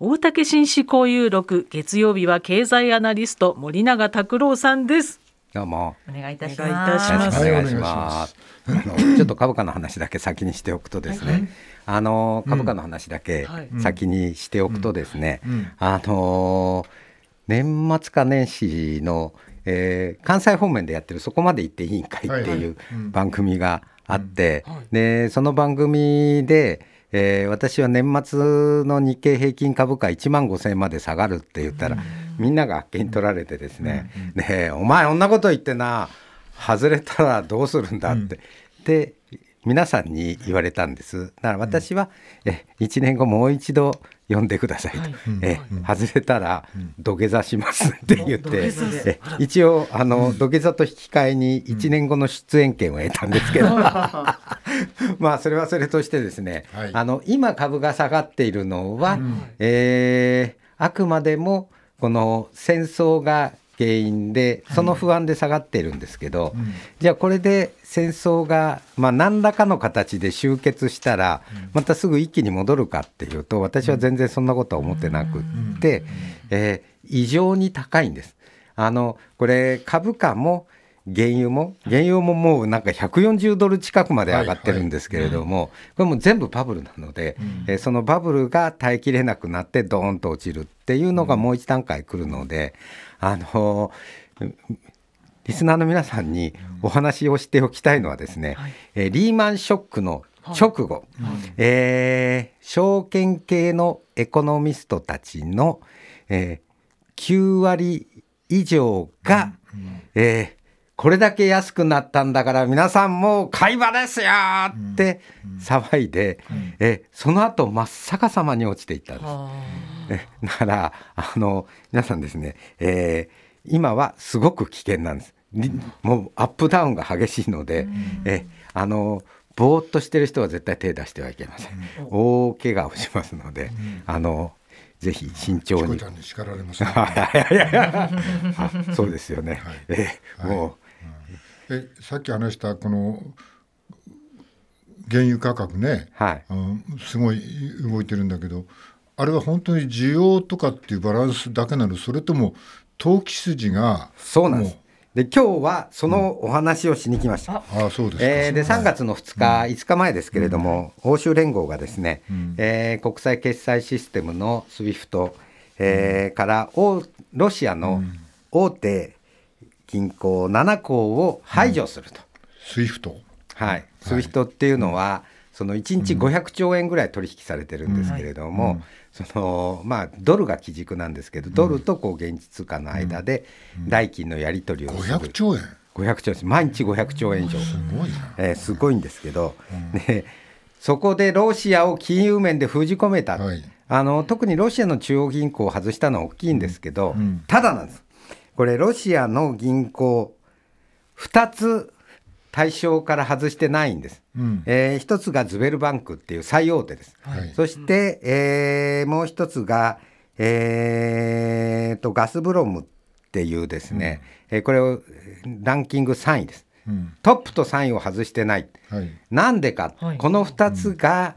大竹紳士交友録月曜日は経済アナリスト森永拓郎さんですどうもお願いいたしますお願いしますちょっと株価の話だけ先にしておくとですね、あの株価の話だけ先にしておくとですね、あの年末か年始の、えー、関西方面でやってるそこまで行っていいんかいっていう番組があって、その番組でえー、私は年末の日経平均株価1万5000円まで下がるって言ったら、みんながあっけに取られてですね、ねお前なこと言ってな外れたらどうするんだって、で皆さんに言われたんですだから私は、え1年後もう一度呼んでくださいと、はい、え外れたら土下座しますって言って、一応あの土下座と引き換えに1年後の出演権を得たんですけど まあそれはそれとしてですね、はい、あの今株が下がっているのは、うん、えー、あくまでもこの戦争が原因でその不安で下がっているんですけど、はいじゃあこれで戦争が、まあ、何らかの形で終結したら、またすぐ一気に戻るかっていうと私は全然そんなことは思ってなくって、うん、えー、異常に高いんです。あのこれ株価も原油も、原油ももうなんか140ドル近くまで上がってるんですけれども、これも全部バブルなので、そのバブルが耐えきれなくなって、どーンと落ちるっていうのがもう一段階来るので、あのリスナーの皆さんにお話をしておきたいのはですね、えリーマンショックの直後、はいはい、えー、証券系のエコノミストたちの、えー、9割以上が、うんうん、えーこれだけ安くなったんだから皆さんもう買い場ですよって騒いで、うんうん、えその後真っ逆さまに落ちていったんです。だからあの皆さんですね、えー、今はすごく危険なんです。もうアップダウンが激しいので、うん、えあのぼーっとしてる人は絶対手出してはいけません。大怪我をしますので、あのぜひ慎重に。に叱られます、ね、そうですよね。はい、えはい、もうえさっき話したこの原油価格ね、はい、うん、すごい動いてるんだけどあれは本当に需要とかっていうバランスだけなのそれとも投機筋がそうなんですで今日はそのお話をしに来ました。うん、あそうですえー、で3月の2日、は5日前ですけれども、うん、欧州連合がですね、うん、えー、国際決済システムの SWIFT、えー、からロシアの大手銀行7行を排除すると。スイフトはい、スイフトっていうのは、その1日500兆円ぐらい取引されてるんですけれども、そのまあ、ドルが基軸なんですけど、ドルとこう現地通貨の間で代金のやり取りをする、500兆円500兆円です毎日500兆円以上すごいえー、すごいんですけど、ね、そこでロシアを金融面で封じ込めた、はい、あの特にロシアの中央銀行を外したのは大きいんですけど、ただなんですこれロシアの銀行2つ対象から外してないんです、うん、えー、1つがズベルバンクっていう最大手です、はい、そして、えー、もう1つが、えーと、とガスブロムっていうですね、うん、えー、これをランキング3位です、うん、トップと3位を外してない、はい、なんでか、はい、この2つが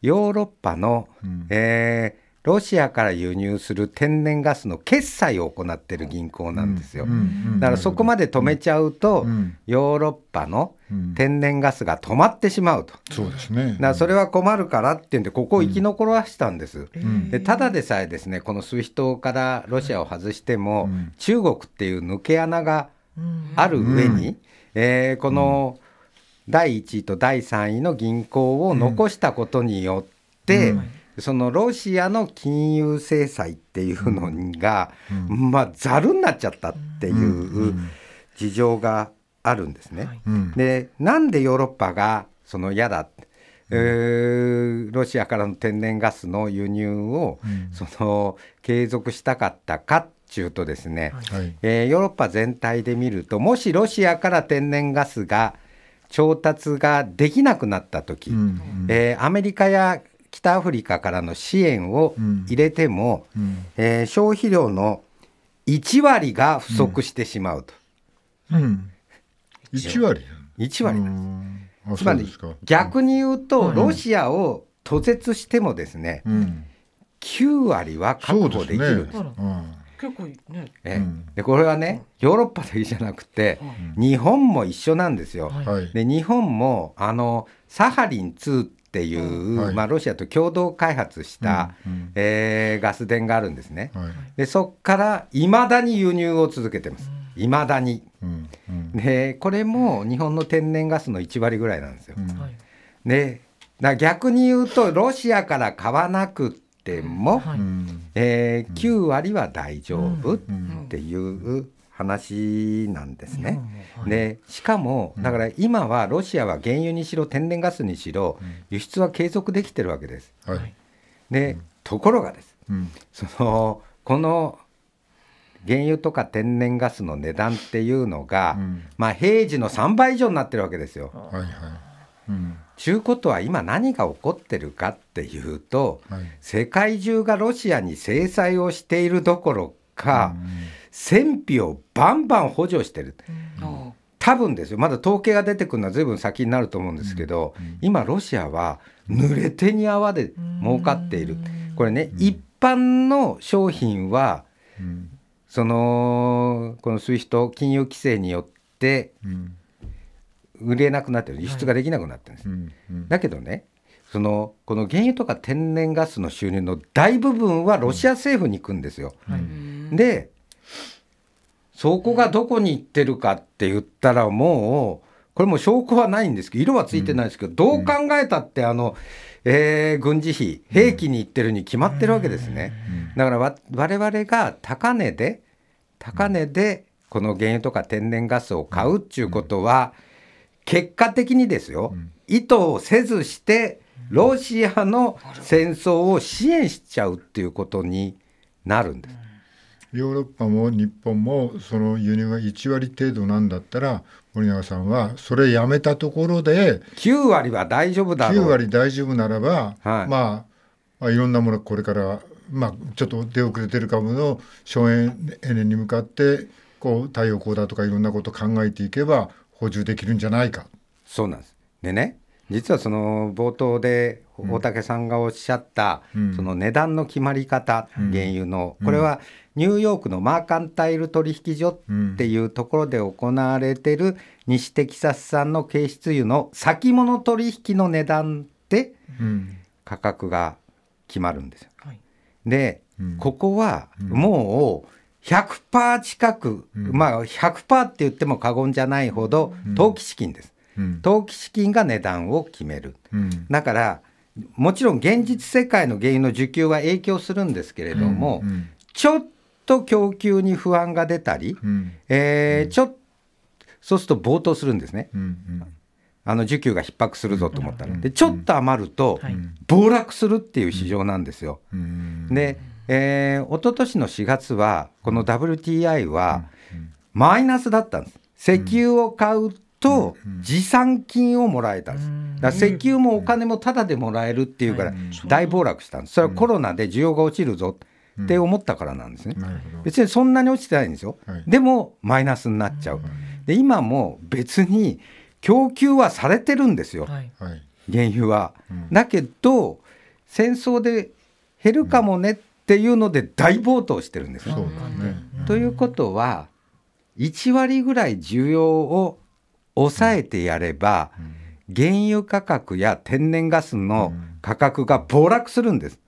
ヨーロッパの、うん、えーロシアから輸入する天然ガスの決済を行ってる銀行なんですよ。だからそこまで止めちゃうと、ヨーロッパの天然ガスが止まってしまうと。そうですね。だそれは困るからっていうんで、ここを生き残らしたんです。でただでさえですね、このスイヒトからロシアを外しても、中国っていう抜け穴がある上に、うえこの第1位と第3位の銀行を残したことによって、そのロシアの金融制裁っていうのが、うん、まあざるになっちゃったっていう事情があるんですね。うん、でなんでヨーロッパがその嫌だえー、ロシアからの天然ガスの輸入を、その継続したかったかっていうとですね、はい、えー、ヨーロッパ全体で見るともしロシアから天然ガスが調達ができなくなった時、うんうん、えー、アメリカや北アフリカからの支援を入れても、うん、えー、消費量の1割が不足してしまうと。うん、1割 ?1 割なんです。つまり逆に言うと、ロシアを途絶してもですね、うん、9割は確保できるんです。結構ね、えでこれはねヨーロッパだけじゃなくて、日本も一緒なんですよ。はい、で日本もあのサハリン2っっていう、うんはい、まあ、ロシアと共同開発した、うんうん、えー、ガス田があるんですね、はい、でそこからいまだに輸入を続けてます、いまだに、うんで、これも日本の天然ガスの1割ぐらいなんですよ。で逆に言うと、ロシアから買わなくても、はい、えー、9割は大丈夫っていう話なんですね。でしかもだから今はロシアは原油にしろ天然ガスにしろ輸出は継続できてるわけです。はい、でところがです、うん、そのこの原油とか天然ガスの値段っていうのが、うん、まあ、平時の3倍以上になってるわけですよ。はいはいうん、ちゅうことは今何が起こってるかっていうと、はい、世界中がロシアに制裁をしているどころか、うん戦費をバンバン補助してる、うん、多分ですよまだ統計が出てくるのは随分先になると思うんですけど、うん、今ロシアは濡れ手に泡で儲かっている、これね、一般の商品は、そのこの SWIFT 金融規制によって、売れなくなってる輸出ができなくなってるんです、はいだけどねそのこの原油とか天然ガスの収入の大部分はロシア政府に行くんですよ、うんはい、でそこがどこに行ってるかって言ったらもう、これも証拠はないんですけど、色はついてないですけど、どう考えたって、あの、えー、軍事費、兵器に行ってるに決まってるわけですね。だからわ、我々が高値で、高値で、この原油とか天然ガスを買うっていうことは、結果的にですよ、意図をせずして、ロシアの戦争を支援しちゃうっていうことになるんです。ヨーロッパも日本もその輸入が1割程度なんだったら森永さんはそれやめたところで9割は大丈夫だろう9割大丈夫ならば、はい、まあいろんなものこれからまあ、ちょっと出遅れてる株の省エネに向かってこう太陽光だとかいろんなことを考えていけば補充できるんじゃないかそうなんですでね実はその冒頭で大竹さんがおっしゃった、その値段の決まり方、原油のこれはニューヨークのマーカンタイル取引所っていうところで行われてる西テキサス産の軽質油の先物取引の値段で価格が決まるんですよ。で、ここはもう100%近く、まあ100%って言っても過言じゃないほど投機資金です。投機資金が値段を決める。だからもちろん現実世界の原油の需給は影響するんですけれども、うんうん、ちょっと供給に不安が出たり、うん、えー、ちょっそうすると暴騰するんですね。うんうんあの需給が逼迫するぞと思ったら、でちょっと余ると、暴落するっていう市場なんですよ。で、えー、一昨年の4月は、この WTI はマイナスだったんです。石油を買うと持参金をもらえたんです、だから石油もお金もタダでもらえるっていうから、大暴落したんです、それはコロナで需要が落ちるぞって思ったからなんですね、別にそんなに落ちてないんですよ、でもマイナスになっちゃう、で今も別に供給はされてるんですよ、原油は。だけど、戦争で減るかもねっていうので、大暴騰してるんですよ。ということは、1割ぐらい需要を抑えてやれば、原油価格や天然ガスの価格が暴落するんです。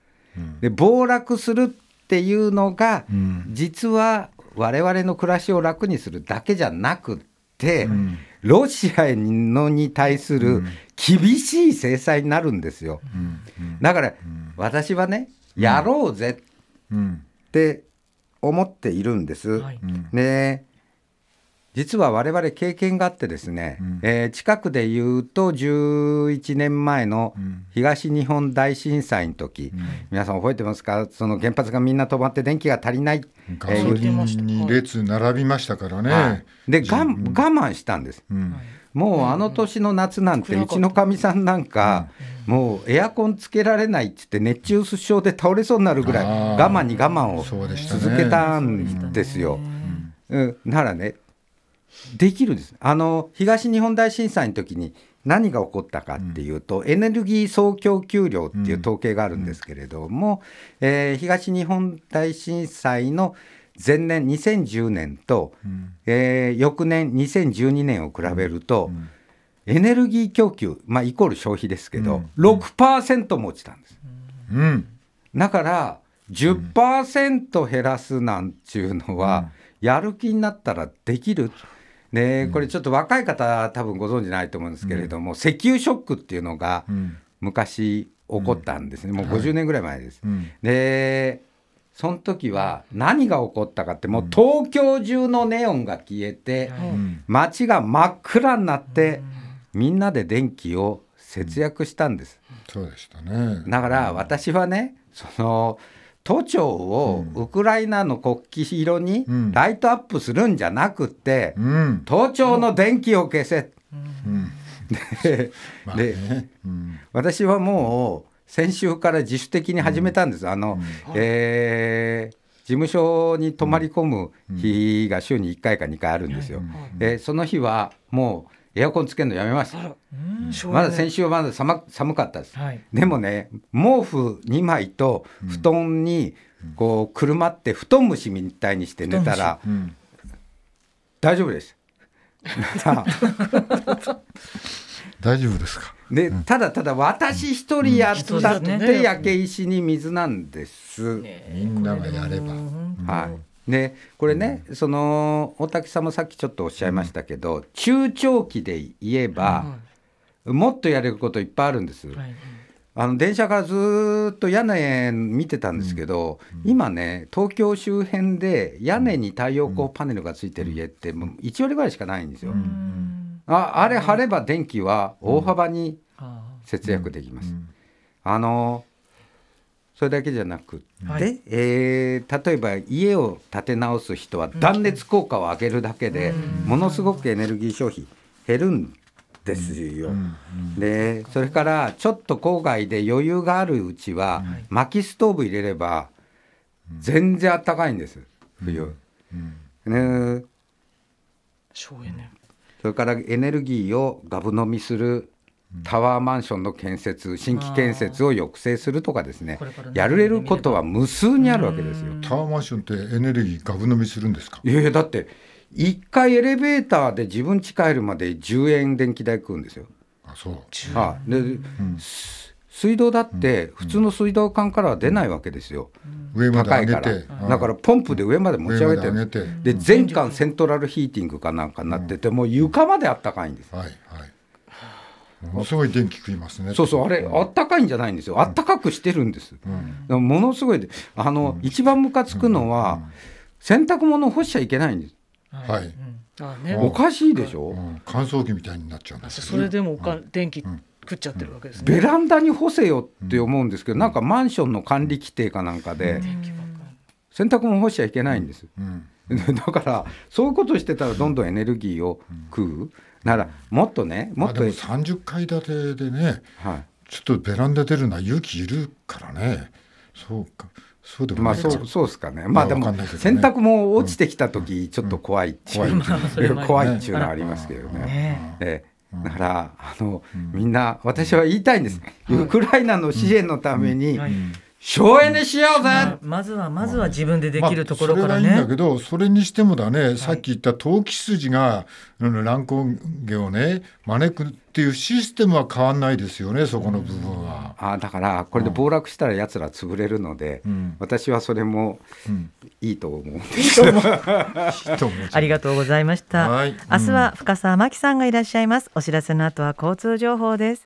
で暴落するっていうのが、実は我々の暮らしを楽にするだけじゃなくて、ロシアのに対する厳しい制裁になるんですよ。だから、私はね、やろうぜって思っているんです。ね、実は我々経験があってですね、うん、えー、近くで言うと11年前の東日本大震災の時、うん、皆さん覚えてますかその原発がみんな止まって電気が足りない、ガソリンに列並びましたからね、はい、で我慢したんです、うん、もうあの年の夏なんてうちのかみさんなんか、もうエアコンつけられないっつって熱中症で倒れそうになるぐらい我慢に我慢を続けたんですよ。うん、ならねできるんですあの東日本大震災の時に何が起こったかっていうと、うん、エネルギー総供給量っていう統計があるんですけれども、うん、えー、東日本大震災の前年2010年と、うん、えー、翌年2012年を比べると、エネルギー供給、まあ、イコール消費ですけど、うん、6%も落ちたんです。うん、だから10%減らすなんちゅうのは、やる気になったらできるね、これちょっと若い方多分ご存じないと思うんですけれども、石油ショックっていうのが昔起こったんですね、もう50年ぐらい前です。はい、でその時は何が起こったかってもう東京中のネオンが消えて、街が真っ暗になって、みんなで電気を節約したんです。そうでしたねだから私はねその都庁をウクライナの国旗色にライトアップするんじゃなくて、うん、都庁の電気を消せ、うんでまあね、で、うん、私はもう先週から自主的に始めたんです。あの、えー、事務所に泊まり込む日が週に1回か2回あるんですよ。でその日はもうエアコンつけるのやめました。まだ先週はまだ寒寒かったです、はい、でもね、毛布2枚と布団にこうくるまって布団虫みたいにして寝たら、うん、大丈夫です。大丈夫ですか。で、ただただ私一人やったって焼け石に水なんです。みんながやれば。はい。でこれね、うん、その大滝さんもさっきちょっとおっしゃいましたけど、うん、中長期で言えば、もっとやれることいっぱいあるんです。はいあの電車からずっと屋根見てたんですけど、うん、今ね東京周辺で屋根に太陽光パネルがついてる家ってもう1割ぐらいしかないんですよ。ああれ貼れば電気は大幅に節約できます。あのそれだけじゃなくて、はい、えー、例えば家を建て直す人は断熱効果を上げるだけで、ものすごくエネルギー消費減るんですよ。でそれからちょっと郊外で余裕があるうちは、薪ストーブ入れれば全然あったかいんです冬。ね、省エネそれからエネルギーをガブ飲みするタワーマンションの建設、新規建設を抑制するとかですね、やれることは無数にあるわけですよ。タワーマンションってエネルギー、がぶ飲みするんですかいやいや、だって、1回エレベーターで自分家帰るまで10円電気代食うんですよ。あそうあで、うん、水道だって普通の水道管からは出ないわけですよ、うん、高いからだからポンプで上まで持ち上げて,、で全館セントラルヒーティングかなんかになってて、もう床まであったかいんです、はいものすごい電気食いますねそうそうあれ、あったかいんじゃないんですよあったかくしてるんです、うん、ものすごいあの、うん、一番ムカつくのは、洗濯物干しちゃいけないんですはい、ね、おかしいでしょ、う乾燥機みたいになっちゃうんですそれでもおか、電気食っちゃってるわけですね、ベランダに干せよって思うんですけど、なんかマンションの管理規定かなんかで、洗濯物干しちゃいけないんです、うん だからそういうことしてたらどんどんエネルギーを食う、ならもっとねもっと、まあ、30階建てでね、はい、ちょっとベランダ出るのは勇気いるからねそうか。そうでもまあそうそうですかね、まあでも、洗濯も落ちてきた時ちょっと怖いっていう、怖いっていうのはありますけどね。ええ、だから、あのみんな、私は言いたいんです、ウクライナの支援のために、省エネしようぜ、まあ、まずはまずは自分でできるところからね、まあ、それがいいんだけどそれにしてもだね、はい、さっき言った投機筋が乱高下をね招くっていうシステムは変わんないですよねそこの部分は。あだからこれで暴落したらやつら潰れるので、うん、私はそれもいいと思う、うん、ありがとうございました、はい、明日は深澤真紀さんがいらっしゃいますお知らせの後は交通情報です